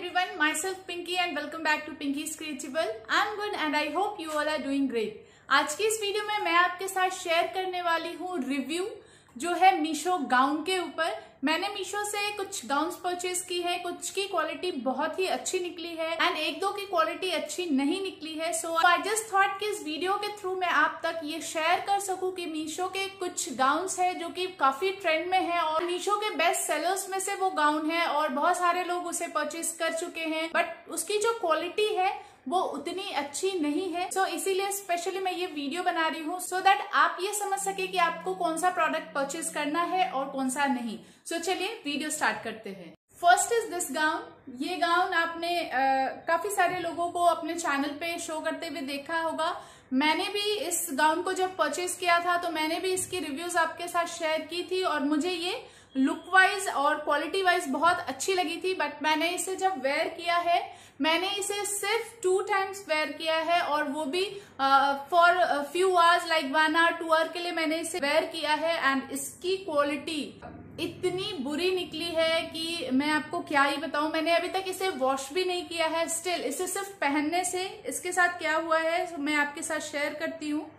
everyone, myself Pinky and welcome back to Pinky's Creatable. I'm good and I hope you all are doing great. aaj ki is video mein main aapke sath share karne wali hu review जो है Meesho gown के ऊपर मैंने मीशो से कुछ gown purchase की है कुछ की क्वालिटी बहुत ही अच्छी निकली है एंड एक दो की क्वालिटी अच्छी नहीं निकली है सो आई जस्ट थॉट कि इस वीडियो के थ्रू मैं आप तक ये शेयर कर सकूं कि मीशो के कुछ गाउन्स है जो कि काफी ट्रेंड में है और मीशो के बेस्ट सेलर्स में से वो गाउन है और बहुत सारे लोग उसे परचेज कर चुके हैं बट उसकी जो क्वालिटी है वो उतनी अच्छी नहीं है सो so, इसीलिए स्पेशली मैं ये वीडियो बना रही हूँ सो दैट आप ये समझ सके कि आपको कौन सा प्रोडक्ट परचेज करना है और कौन सा नहीं सो so, चलिए वीडियो स्टार्ट करते हैं फर्स्ट इज दिस गाउन ये गाउन आपने आ, काफी सारे लोगों को अपने चैनल पे शो करते हुए देखा होगा मैंने भी इस गाउन को जब परचेज किया था तो मैंने भी इसकी रिव्यूज आपके साथ शेयर की थी और मुझे ये लुक वाइज और क्वालिटी वाइज बहुत अच्छी लगी थी बट मैंने इसे जब वेयर किया है मैंने इसे सिर्फ टू टाइम्स वेयर किया है और वो भी for few hours like one hour two hour के लिए मैंने इसे वेयर किया है एंड इसकी क्वालिटी इतनी बुरी निकली है कि मैं आपको क्या ही बताऊं मैंने अभी तक इसे वॉश भी नहीं किया है स्टिल इसे सिर्फ पहनने से इसके साथ क्या हुआ है मैं आपके साथ शेयर करती हूँ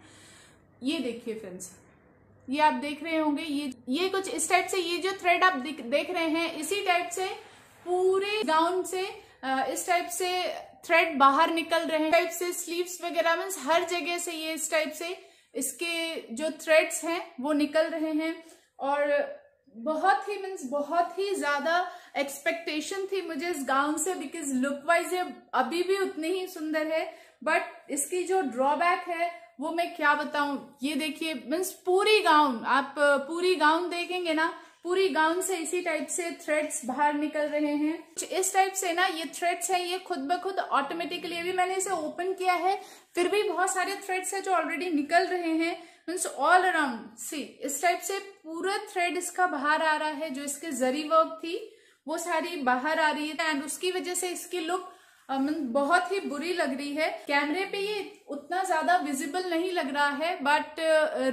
ये देखिए फ्रेंड्स ये आप देख रहे होंगे ये ये कुछ इस टाइप से ये जो थ्रेड आप देख रहे हैं इसी टाइप से पूरे गाउन से इस टाइप से थ्रेड बाहर निकल रहे हैं टाइप से स्लीव्स वगैरह मीन्स हर जगह से ये इस टाइप से इसके जो थ्रेड्स हैं वो निकल रहे हैं और बहुत ही मीन्स बहुत ही ज्यादा एक्सपेक्टेशन थी मुझे इस गाउन से बिकॉज लुक वाइज ये अभी भी उतनी ही सुंदर है बट इसकी जो ड्रॉबैक है वो मैं क्या बताऊं ये देखिए मीन्स पूरी गाउन आप पूरी गाउन देखेंगे ना पूरी गाउन से इसी टाइप से थ्रेड्स बाहर निकल रहे हैं इस टाइप से ना ये थ्रेड्स है ये खुद ब खुद ऑटोमेटिकली अभी मैंने इसे ओपन किया है फिर भी बहुत सारे थ्रेड्स है जो ऑलरेडी निकल रहे हैं मीन्स ऑल अराउंड सी इस टाइप से पूरा थ्रेड इसका बाहर आ रहा है जो इसके जरी वर्क थी वो सारी बाहर आ रही है एंड उसकी वजह से इसकी लुक बहुत ही बुरी लग रही है कैमरे पे ये उतना ज्यादा विजिबल नहीं लग रहा है बट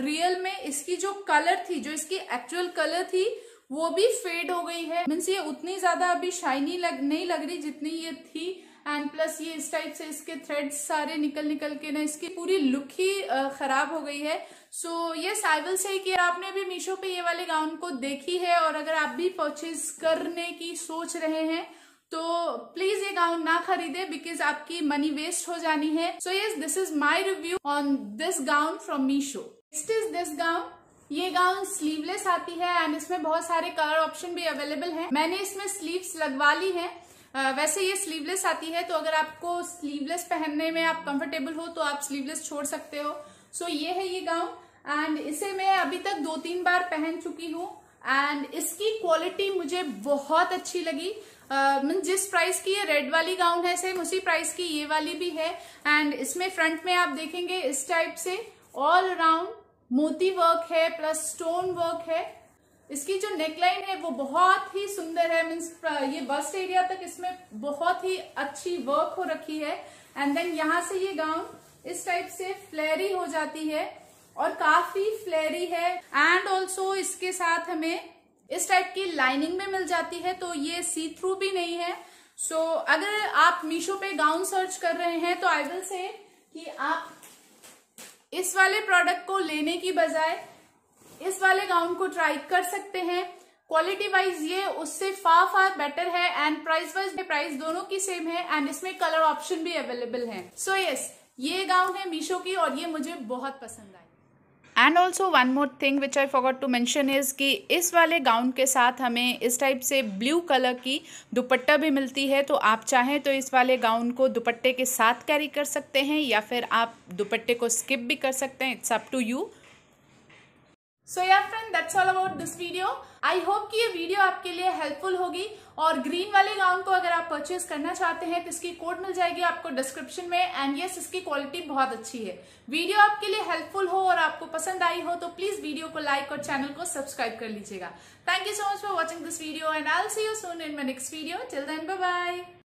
रियल में इसकी जो कलर थी जो इसकी एक्चुअल कलर थी वो भी फेड हो गई है मीन्स ये उतनी ज्यादा अभी शाइनी लग नहीं लग रही जितनी ये थी एंड प्लस ये इस टाइप से इसके थ्रेड सारे निकल निकल के ना इसकी पूरी लुक ही खराब हो गई है सो ये साइबल से कि आपने भी मीशो पे ये वाले गाउन को देखी है और अगर आप भी परचेज करने की सोच रहे हैं तो प्लीज ये गाउन ना खरीदे बिकॉज आपकी मनी वेस्ट हो जानी है so yes this is my review on this gown from Meesho next is this gown ये गाउन स्लीवलेस आती है एंड इसमें बहुत सारे कलर ऑप्शन भी अवेलेबल हैं मैंने इसमें स्लीव्स लगवा ली हैं वैसे ये स्लीवलेस आती है तो अगर आपको स्लीवलेस पहनने में आप कंफर्टेबल हो तो आप स्लीवलेस छोड़ सकते हो सो so, ये है ये गाउन एंड इसे मैं अभी तक दो तीन बार पहन चुकी हूँ एंड इसकी क्वालिटी मुझे बहुत अच्छी लगी मीन जिस प्राइस की ये रेड वाली गाउन है सेम उसी प्राइस की ये वाली भी है एंड इसमें फ्रंट में आप देखेंगे इस टाइप से ऑल अराउंड मोती वर्क है प्लस स्टोन वर्क है इसकी जो नेकलाइन है वो बहुत ही सुंदर है मीन्स ये बस्ट एरिया तक इसमें बहुत ही अच्छी वर्क हो रखी है एंड देन यहां से ये गाउन इस टाइप से फ्लैरी हो जाती है और काफी फ्लेरी है एंड ऑल्सो इसके साथ हमें इस टाइप की लाइनिंग में मिल जाती है तो ये सी थ्रू भी नहीं है सो so, अगर आप मीशो पे गाउन सर्च कर रहे हैं तो आई विल से कि आप इस वाले प्रोडक्ट को लेने की बजाय इस वाले गाउन को ट्राई कर सकते हैं क्वालिटी वाइज ये उससे फार फार बेटर है एंड प्राइस वाइज प्राइस दोनों की सेम है एंड इसमें कलर ऑप्शन भी अवेलेबल है सो so, यस yes, ये गाउन है मीशो की और ये मुझे बहुत पसंद आई and also one more thing which I forgot to mention is कि इस वाले गाउन के साथ हमें इस टाइप से ब्लू कलर की दुपट्टा भी मिलती है तो आप चाहें तो इस वाले गाउन को दुपट्टे के साथ कैरी कर सकते हैं या फिर आप दुपट्टे को स्किप भी कर सकते हैं it's up to you so या friend that's all about this video I hope कि ये वीडियो आपके लिए हेल्पफुल होगी और ग्रीन वाले गाउन को अगर आप परचेज करना चाहते हैं तो इसकी कोड मिल जाएगी आपको डिस्क्रिप्शन में एंड यस yes, इसकी क्वालिटी बहुत अच्छी है वीडियो आपके लिए हेल्पफुल हो और आपको पसंद आई हो तो प्लीज वीडियो को लाइक और चैनल को सब्सक्राइब कर लीजिएगा thank you so much for watching this video and I see you soon in my next video till then bye